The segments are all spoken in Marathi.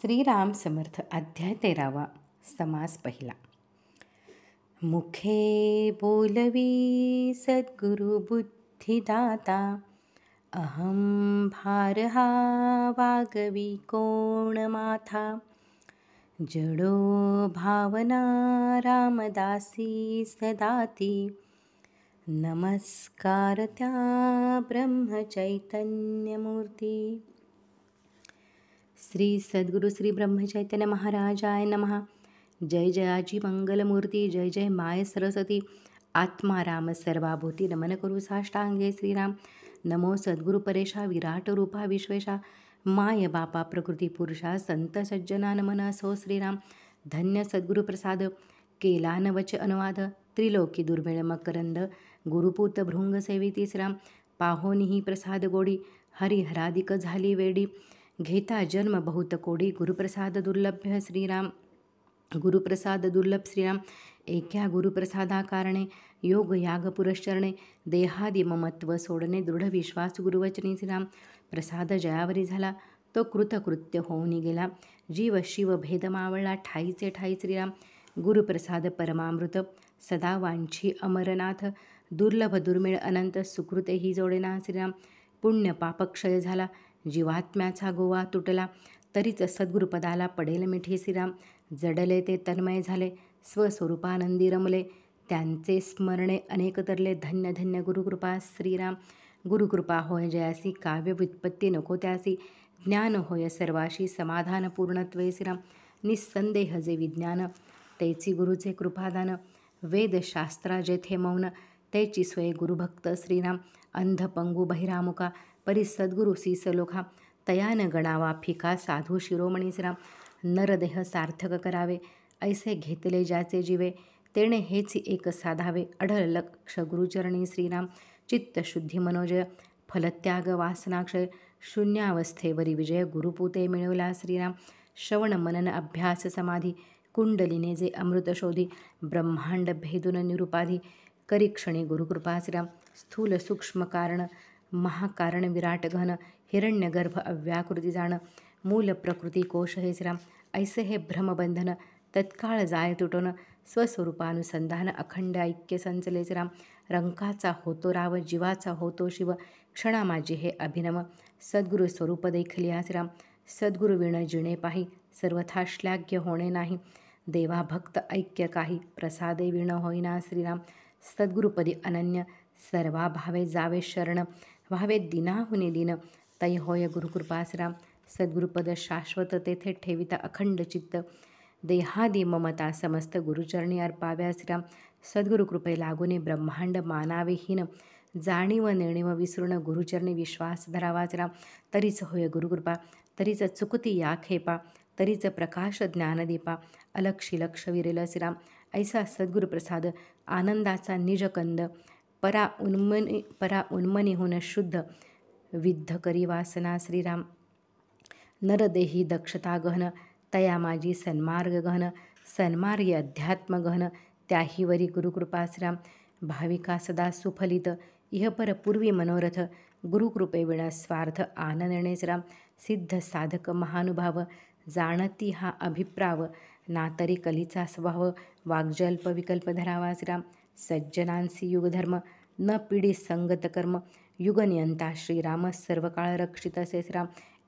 श्रीराम समर्थ अध्याय वा समास पहिला मुखे बोलवी सद्गुरु बुद्धिदाता अहं भारहा कोण माथा जडो भावना रामदासी सदाती नमस्कार त्या ब्रह्मचैतन्यमूर्ति श्री सद्गुरु श्री ब्रह्मचैतन्य महाराजाय नमः जय जयाजी मंगलमूर्ती जय जय माय सरस्वती आत्माराम सर्वाभूती नमन करू साष्टांगे श्रीराम नमो सद्गुरु परेशा विराट रूपा विश्वेशा माय बापा प्रकृती पुरुषा संत सज्जना नमन असो श्रीराम धन्य सद्गुरु प्रसाद केला नवच अनुवाद त्रिलोकी दुर्मिळ मकरंद गुरुपूत भृंग सेविती श्रीराम पाहोनिही प्रसाद गोडी हरिहरादिक झाली वेडी घेता जन्म बहुत कोडी गुरुप्रसाद दुर्लभ्य श्रीराम गुरुप्रसाद दुर्लभ श्रीराम एक्या गुरुप्रसादाकारणे योग याग पुरश्चरणे देहादि ममत्व सोडणे दृढ विश्वास गुरुवचनी श्रीराम प्रसाद जयावरी झाला तो कृतकृत्य होऊन गेला जीव शिव भेद मावळला ठाईचे ठाई श्रीराम गुरुप्रसाद परमामृत सदा वांछी अमरनाथ दुर्लभ दुर्मिळ अनंत सुकृतेही जोडेना श्रीराम पुण्य पापक्षय झाला जीवात्म्याचा गोवा तुटला तरीच सद्गुरुपदाला पडेल मिठी श्रीराम जडले ते तन्मय झाले स्वस्वरूपानंदी रमले त्यांचे स्मरणे अनेक तरले धन्य धन्य गुरुकृपा श्रीराम गुरुकृपा होय जयासी काव्य व्युत्पत्ती नको त्यासी ज्ञान होय सर्वाशी समाधान पूर्णत्वे श्रीराम निस्संदेह जे विज्ञान तैची गुरुचे कृपादान वेदशास्त्रा जेथे मौन तैची स्वय गुरुभक्त श्रीराम पंगू बहिरामुका परी सी सलोखा तयान गणावा फिका साधू श्रीराम नरदेह सार्थक करावे ऐसे घेतले ज्याचे जीवे तेणे हेच एक साधावे अढळ लक्ष गुरुचरणी श्रीराम चित्तशुद्धी मनोजय फलत्याग वासनाक्षय शून्यावस्थेवरी विजय गुरुपुते मिळवला श्रीराम श्रवण मनन अभ्यास समाधी कुंडलिने जे अमृतशोधी ब्रह्मांड भेदुन निरुपाधी करीक्षणे गुरुकृपा श्रीराम स्थूल सूक्ष्म कारण महाकारण विराट घन हिरण्यगर्भ अव्याकृती जाण मूल प्रकृती कोश श्रम ऐसे हे भ्रमबंधन तत्काळ जाय तुटोन स्वस्वरूपानुसंधान अखंड ऐक्य संचले राम रंकाचा होतो राव जीवाचा होतो शिव क्षणा हे अभिनव सद्गुरु स्वरूप देखलियास राम सद्गुरु विण जिणे पाही सर्वथा श्लाघ्य होणे नाही देवा भक्त ऐक्य काही प्रसादे विण होईना श्रीराम सद्गुरुपदी अनन्य सर्वाभावे जावे शरण व्हावे दिनाहुने दिन तै होय गुरुकृपासरा सद्गुरुपद शाश्वत तेथे ठेविता अखंड चित्त देहादि ममता समस्त गुरुचरणी अर्पाव्यासरा सद्गुरुकृपे लागूने ब्रह्मांड मानाविहीन जाणीव नेणीव विसरून गुरुचरणी विश्वास धरावाचरा तरीच होय गुरुकृपा तरीच चुकती या खेपा तरीच प्रकाश ज्ञानदीपा अलक्षी लक्ष विरेलसराम ऐसा सद्गुरुप्रसाद आनंदाचा निजकंद परा उन्मनी परा उन्मनी होणं शुद्ध विद्ध करी वासना श्रीराम नरदेही दक्षता गहन तया माझी सन्मार्ग गहन सन्मार्ग अध्यात्म गहन त्याहीवरी गुरुकृपाश्राम भाविका सदा सुफलित इह पर पूर्वी मनोरथ गुरुकृपे विण स्वार्थ आनंदणेसराम सिद्ध साधक महानुभाव जाणती हा अभिप्राव नातरी कलीचा स्वभाव वाग्जल्प विकल्प धरावासराम सज्जनांसी युगधर्म न पिढी कर्म युगनियंता श्रीराम सर्व काळ रक्षित असे राम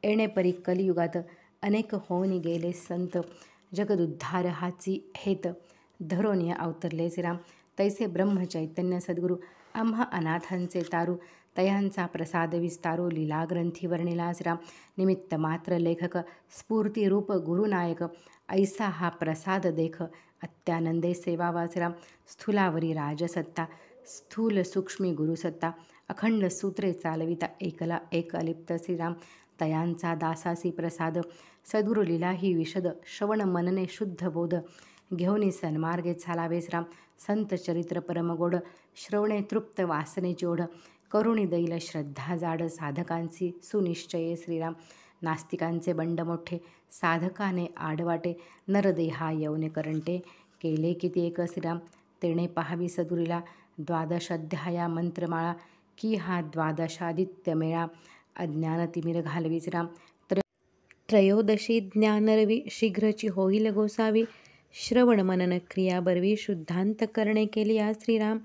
एणे परी कलियुगात अनेक होनी गेले संत जगदुद्धार हाची हेत धरोनिया अवतरले राम तैसे ब्रह्म चैतन्य सद्गुरु आम्हा अनाथांचे तारू तयांचा प्रसाद विस्तारो लीला ग्रंथी वर्णिलास राम निमित्त मात्र लेखक स्फूर्तिरूप गुरुनायक ऐसा हा प्रसाद देख अत्यानंदे सेवा वाचराम स्थुलावरी राजसत्ता स्थूल सूक्ष्मी गुरुसत्ता अखंड सूत्रे चालविता एकला एक अलिप्त श्रीराम तयांचा दासासी प्रसाद सद्गुरुलीला ही विशद श्रवण मनने शुद्ध बोध घेऊनी सन्मार्गे चालावेस राम संत चरित्र परमगोड श्रवणे तृप्त वासने जोड करुणी दैल श्रद्धा जाड साधकांची सुनिश्चये श्रीराम नास्तिकांचे बंड मोठे साधकाने आडवाटे नरदेहा यौने करंटे केले किती एक श्रीराम तेणे पाहावी सदुरीला द्वादशाध्याया मंत्रमाळा की हा द्वादशादित्यमेळा अज्ञानतिमिर घालवीचरा त्र त्रयोदशी ज्ञानरवी शीघ्रची होईल गोसावी श्रवण मनन क्रिया बरवी शुद्धांत करणे केली या श्रीराम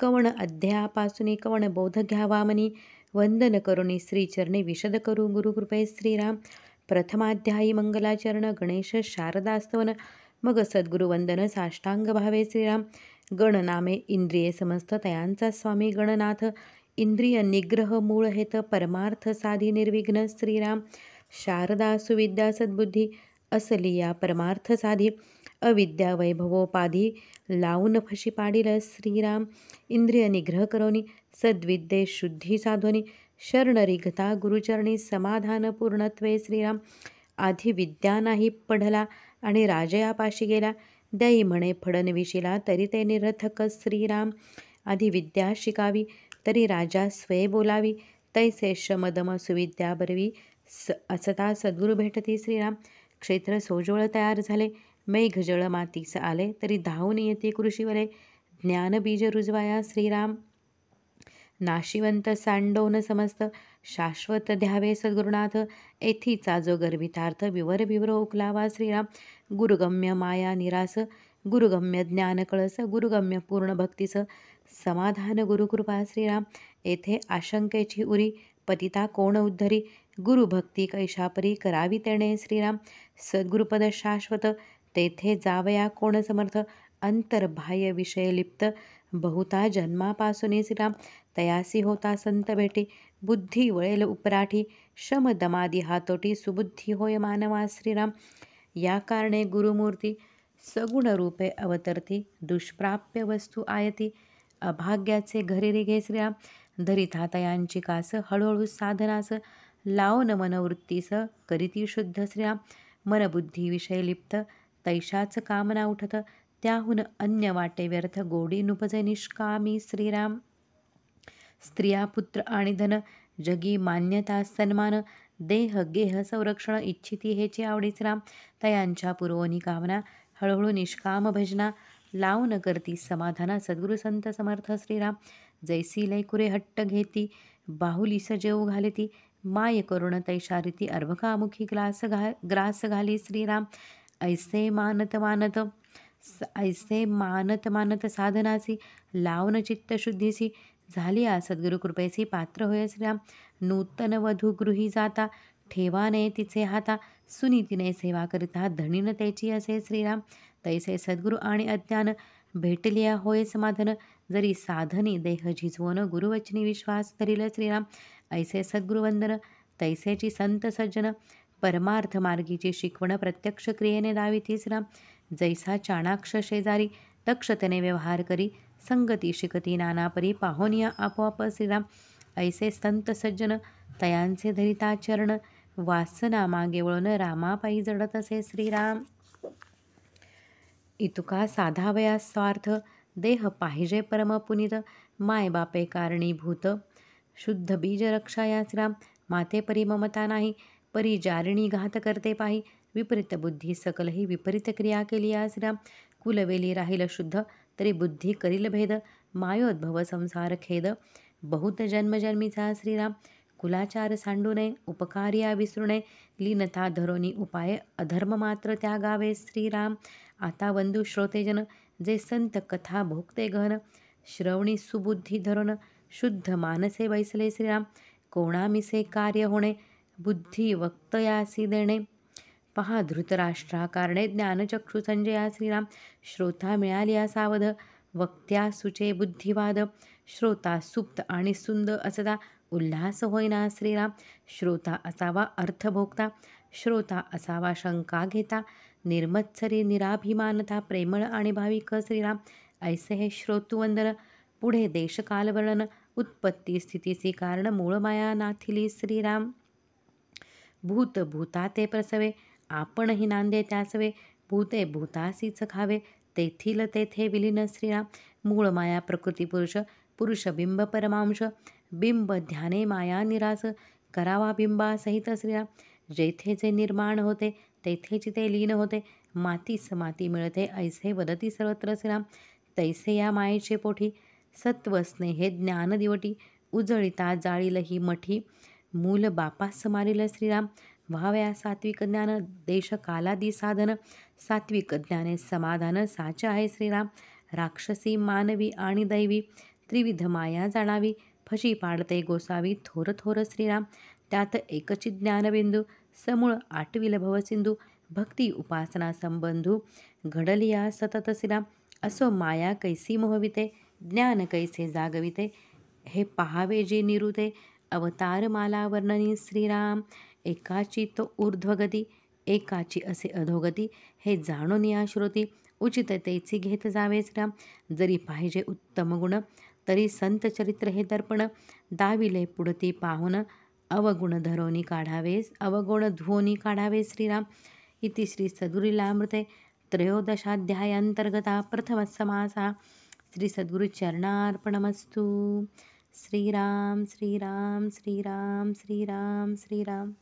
कवण अध्यायापासूनी कवण बोध घ्यावा मनी वंदन करुणी श्रीचरणे विशद करू गुरुकृपे श्रीराम प्रथमाध्यायी मंगलाचरण गणेश शारदास्तवन मग सद्गुरुवंदन साष्टांग भावे श्रीराम गणनामे इंद्रिये समस्त तयांचा स्वामी गणनाथ इंद्रिय निग्रह मूळ हेत परमार्थ साधी निर्विघ्न श्रीराम शारदा सुविद्या सद्बुद्धी असलिया परमार्थ साधी अविद्या वैभवोपाधी लावून फशी पाडील श्रीराम इंद्रिय निग्रह करोनी सद्विद्ये शुद्धी साधोनी शरण रिघता गुरुचरणी समाधान पूर्णत्वे श्रीराम आधी विद्या नाही पढला आणि राजयापाशी गेला दै म्हणे फडणवीशीला तरी ते निरथक श्रीराम आधी विद्या शिकावी तरी राजा स्वय बोलावी तैसे शमदम सुविद्या बरवी स असता सद्गुरू भेटती श्रीराम क्षेत्र सोजोळ तयार झाले घजळ मातीस आले तरी धावून येते कृषीवरे ज्ञानबीज रुजवाया श्रीराम नाशिवंत सांडोन समस्त शाश्वत द्यावे सद्गुरुनाथ एथीचा जो गर्भितार्थ विवर विवर उकलावा श्रीराम गुरुगम्य माया निरास गुरुगम्य ज्ञान कळस गुरुगम्य पूर्ण भक्तीस समाधान गुरुकृपा श्रीराम येथे आशंकेची उरी पतिता कोण उद्धरी गुरुभक्ती कैशापरी करावी तेणे श्रीराम सद्गुरुपद शाश्वत तेथे जावया कोण समर्थ अंतर्बाह्य विषय लिप्त बहुता जन्मापासून श्रीराम तयासी होता संत भेटी बुद्धी वळेल उपराठी शम दमादी हातोटी सुबुद्धी होय मानवा श्रीराम या कारणे गुरुमूर्ती सगुण रूपे अवतरती दुष्प्राप्य वस्तू आयती अभाग्याचे घरी रिघे श्रीराम धरिता तयांची कास हळूहळू साधनास लावन न मनवृत्तीस करीती शुद्ध श्रीराम विषय लिप्त तैशाच कामना उठत त्याहून अन्य वाटे व्यर्थ गोडी नुपजे निष्कामी श्रीराम स्त्रिया पुत्र आणि धन जगी मान्यता सन्मान देह गेह संरक्षण इच्छिती हेचे आवडीच राम तयांच्या पुरवणी कामना हळूहळू निष्काम भजना लाव न करती समाधाना सद्गुरु संत समर्थ श्रीराम जैसी लैकुरे हट्ट घेती बाहुलीस जेऊ घालती माय करुण तैशारिती अर्भकामुखी ग्रास घा ग्रास घाली श्रीराम ऐसे मानत मानत ऐसे मानत मानत साधनासी लावन शुद्धीसी झाली सद्गुरु कृपेचे पात्र होय श्रीराम नूतन वधू गृही जाता ठेवाने तिचे हाता सुनीतीने सेवा करिता धनीन त्याची असे श्रीराम तैसे सद्गुरु आणि अज्ञान भेटलिया होय समाधन जरी साधनी देह झिजवून गुरुवचनी विश्वास धरिल श्रीराम ऐसे सद्गुरुवंदन तैसेची संत सज्जन परमार्थ मार्गीची शिकवण प्रत्यक्ष क्रियेने दावी श्रीराम जैसा चाणाक्ष शेजारी दक्षतेने व्यवहार करी संगती शिकती नाना परी पाहुनिया आपोआप श्रीराम ऐसे संत सज्जन तयांचे धरिताचरण चरण वासना मागे वळून जडत असे श्रीराम इतुका साधावया स्वार्थ देह पाहिजे परमपुनित मायबापे कारणीभूत शुद्ध बीज रक्षा या श्रीराम माते परी ममता नाही परी जारिणी घात करते पाही विपरीत बुद्धी सकलही विपरीत क्रिया केली या श्रीराम कुलवेली राहील शुद्ध तरी बुद्धी करील भेद मायोद्भव संसार खेद बहुत जन्मजन्मीचा श्रीराम कुलाचार सांडू नये उपकार्या विसरू नये लीनता धरोनी उपाय अधर्म मात्र त्यागावे श्रीराम आता बंधू श्रोतेजन जे संत कथा भोगते गहन श्रवणी सुबुद्धी धरोन शुद्ध मानसे बैसले श्रीराम कोणामिसे कार्य होणे बुद्धी वक्तयासी देणे पहा धृतराष्ट्रा कारणे ज्ञानचक्षु संजया श्रीराम श्रोता मिळाली असावध वक्त्या सुचे बुद्धिवाद श्रोता सुप्त आणि सुंद असदा उल्हास होईना श्रीराम श्रोता असावा भोगता श्रोता असावा शंका घेता निर्मत्सरी निराभिमानता प्रेमळ आणि भाविक श्रीराम ऐसे हे श्रोतुवंदन पुढे देशकालवर्णन उत्पत्ती स्थितीची कारण मूळमाया नाथिली श्रीराम भूत भूता ते प्रसवे आपणही नांदे त्याचवे भूते भूतासीच खावे तेथील तेथे विलीन श्रीराम मूळ माया प्रकृती पुरुष पुरुषबिंब परमांश बिंब ध्याने माया निरास करावा सहित श्रीराम जेथे जे निर्माण होते तेथे ते लीन होते मातीस माती मिळते ऐसे वदती सर्वत्र श्रीराम तैसे या मायेचे पोठी सत्वस्नेहे हे ज्ञान दिवटी उजळिता जाळील ही मठी मूल बापास मारिल श्रीराम व्हाव्या सात्विक ज्ञान देश कालादी साधन सात्विक ज्ञाने समाधान साच आहे श्रीराम राक्षसी मानवी आणि दैवी त्रिविध माया जाणावी फशी पाडते गोसावी थोर थोर श्रीराम त्यात एकची ज्ञानबिंदू समूळ आठविल भवसिंधू भक्ती उपासना संबंधू घडलिया सतत श्रीराम असो माया कैसी मोहविते ज्ञान कैसे जागविते हे पहावे जे निरुते अवतार माला वर्णनी श्रीराम एकाची तो ऊर्ध्वगती एकाची असे अधोगती हे जाणून या श्रोती उचिततेची घेत जावेच राम जरी पाहिजे उत्तम गुण तरी संत चरित्र हे दर्पण दाविले पुढती पाहून अवगुण धरोनी काढावेस अवगुण धुवनी काढावे श्रीराम इति श्री सद्गुरीलामृते त्रयोदशाध्यायांतर्गता प्रथमसमासा श्री सद्गुरुचरणार्पणमस्तु श्रीराम श्रीराम श्रीराम श्रीराम श्रीराम